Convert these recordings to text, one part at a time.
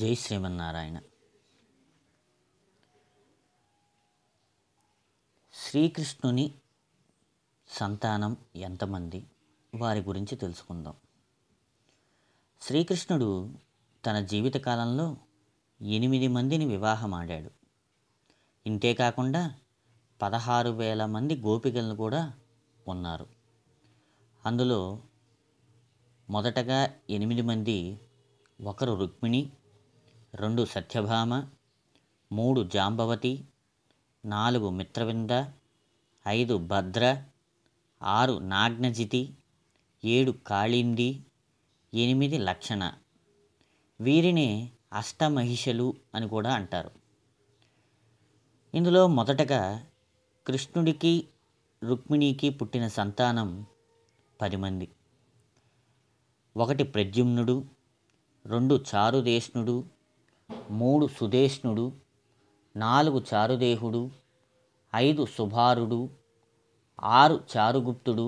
జై శ్రీమన్నారాయణ శ్రీకృష్ణుని సంతానం ఎంతమంది వారి గురించి తెలుసుకుందాం శ్రీకృష్ణుడు తన జీవితకాలంలో ఎనిమిది మందిని వివాహమాడాడు ఇంతే కాకుండా పదహారు వేల మంది గోపికలను కూడా ఉన్నారు అందులో మొదటగా ఎనిమిది మంది ఒకరు రుక్మిణి రెండు సత్యభామ మూడు జాంబవతి నాలుగు మిత్రవింద ఐదు భద్ర ఆరు నాగ్నజితి ఏడు కాళింది ఎనిమిది లక్షణ వీరిని అష్టమహిషలు అని కూడా అంటారు ఇందులో మొదటగా కృష్ణుడికి రుక్మిణికి పుట్టిన సంతానం పది మంది ఒకటి ప్రద్యుమ్నుడు రెండు చారుదేష్ణుడు మూడు సుదేష్ణుడు నాలుగు చారుదేహుడు ఐదు సుభారుడు ఆరు చారుగుప్తుడు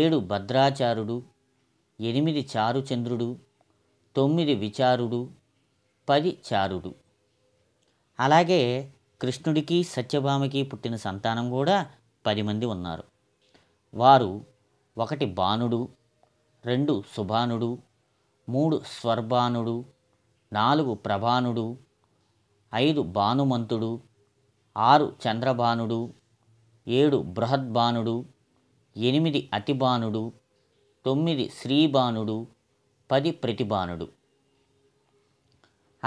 ఏడు భద్రాచారుడు ఎనిమిది చారుచంద్రుడు తొమ్మిది విచారుడు పది చారుడు అలాగే కృష్ణుడికి సత్యభామకి పుట్టిన సంతానం కూడా పది మంది ఉన్నారు వారు ఒకటి బాణుడు రెండు సుభానుడు మూడు స్వర్బాణుడు నాలుగు ప్రభానుడు ఐదు భానుమంతుడు ఆరు చంద్రభానుడు ఏడు బృహద్భానుడు ఎనిమిది అతిబాణుడు తొమ్మిది శ్రీబాణుడు పది ప్రతిభానుడు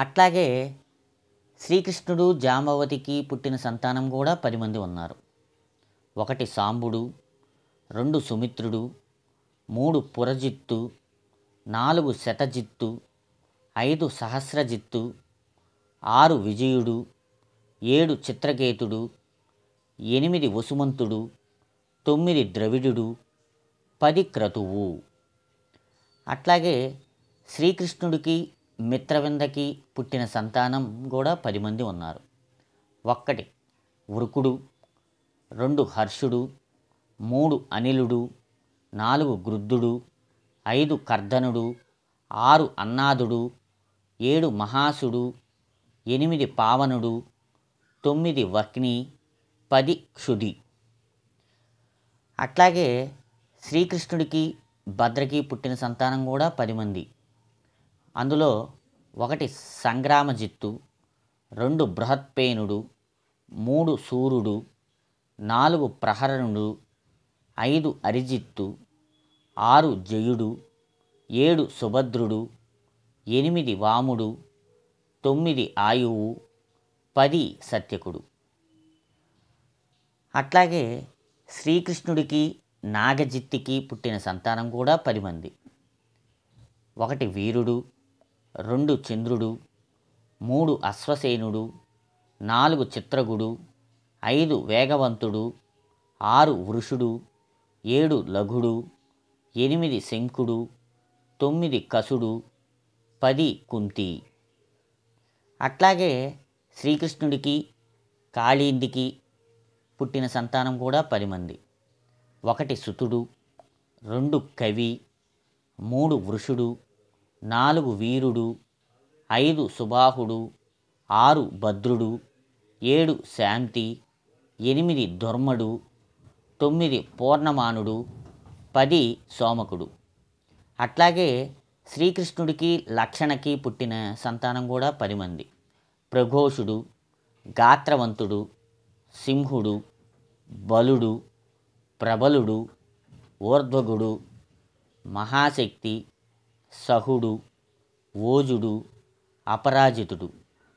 అట్లాగే శ్రీకృష్ణుడు జాంబవతికి పుట్టిన సంతానం కూడా పది మంది ఉన్నారు ఒకటి సాంబుడు రెండు సుమిత్రుడు మూడు పురజిత్తు నాలుగు శతజిత్తు ఐదు సహస్రజిత్తు ఆరు విజయుడు ఏడు చిత్రకేతుడు ఎనిమిది వసుమంతుడు తొమ్మిది ద్రవిడుడు పది క్రతువు అట్లాగే శ్రీకృష్ణుడికి మిత్రవిందకి పుట్టిన సంతానం కూడా పది మంది ఉన్నారు ఒక్కటి వృకుడు రెండు హర్షుడు మూడు అనిలుడు నాలుగు గృద్ధుడు ఐదు కర్ధనుడు ఆరు అన్నాదుడు ఏడు మహాసుడు ఎనిమిది పావనుడు తొమ్మిది వక్ని పది క్షుది అట్లాగే శ్రీకృష్ణుడికి భద్రకి పుట్టిన సంతానం కూడా పది మంది అందులో ఒకటి సంగ్రామజిత్తు రెండు బృహత్పేనుడు మూడు సూర్యుడు నాలుగు ప్రహరణుడు ఐదు అరిజిత్తు ఆరు జయుడు ఏడు సుభద్రుడు ఎనిమిది వాముడు తొమ్మిది ఆయువు పది సత్యకుడు అట్లాగే శ్రీకృష్ణుడికి నాగజిత్తికి పుట్టిన సంతానం కూడా పది మంది ఒకటి వీరుడు రెండు చంద్రుడు మూడు అశ్వసేనుడు నాలుగు చిత్రగుడు ఐదు వేగవంతుడు ఆరు వృషుడు ఏడు లఘుడు ఎనిమిది శంకుడు తొమ్మిది కసుడు పది కుంతి అట్లాగే శ్రీకృష్ణుడికి కాళీందికి పుట్టిన సంతానం కూడా పది మంది ఒకటి సుతుడు రెండు కవి మూడు వృషుడు నాలుగు వీరుడు ఐదు సుబాహుడు ఆరు భద్రుడు ఏడు శాంతి ఎనిమిది దుర్మడు తొమ్మిది పూర్ణమానుడు పది సోమకుడు అట్లాగే శ్రీకృష్ణుడికి లక్షణకి పుట్టిన సంతానం కూడా పది మంది ప్రఘోషుడు గాత్రవంతుడు సింహుడు బలుడు ప్రబలుడు ఊర్ధ్వగుడు మహాశక్తి సహుడు ఓజుడు అపరాజితుడు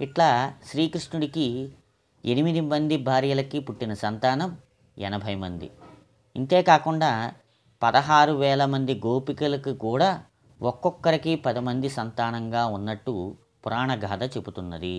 ఇట్లా శ్రీకృష్ణుడికి ఎనిమిది మంది భార్యలకి పుట్టిన సంతానం ఎనభై మంది ఇంతేకాకుండా పదహారు వేల మంది గోపికలకు కూడా ఒక్కొక్కరికి పది మంది సంతానంగా ఉన్నట్టు పురాణగాథ చెబుతున్నది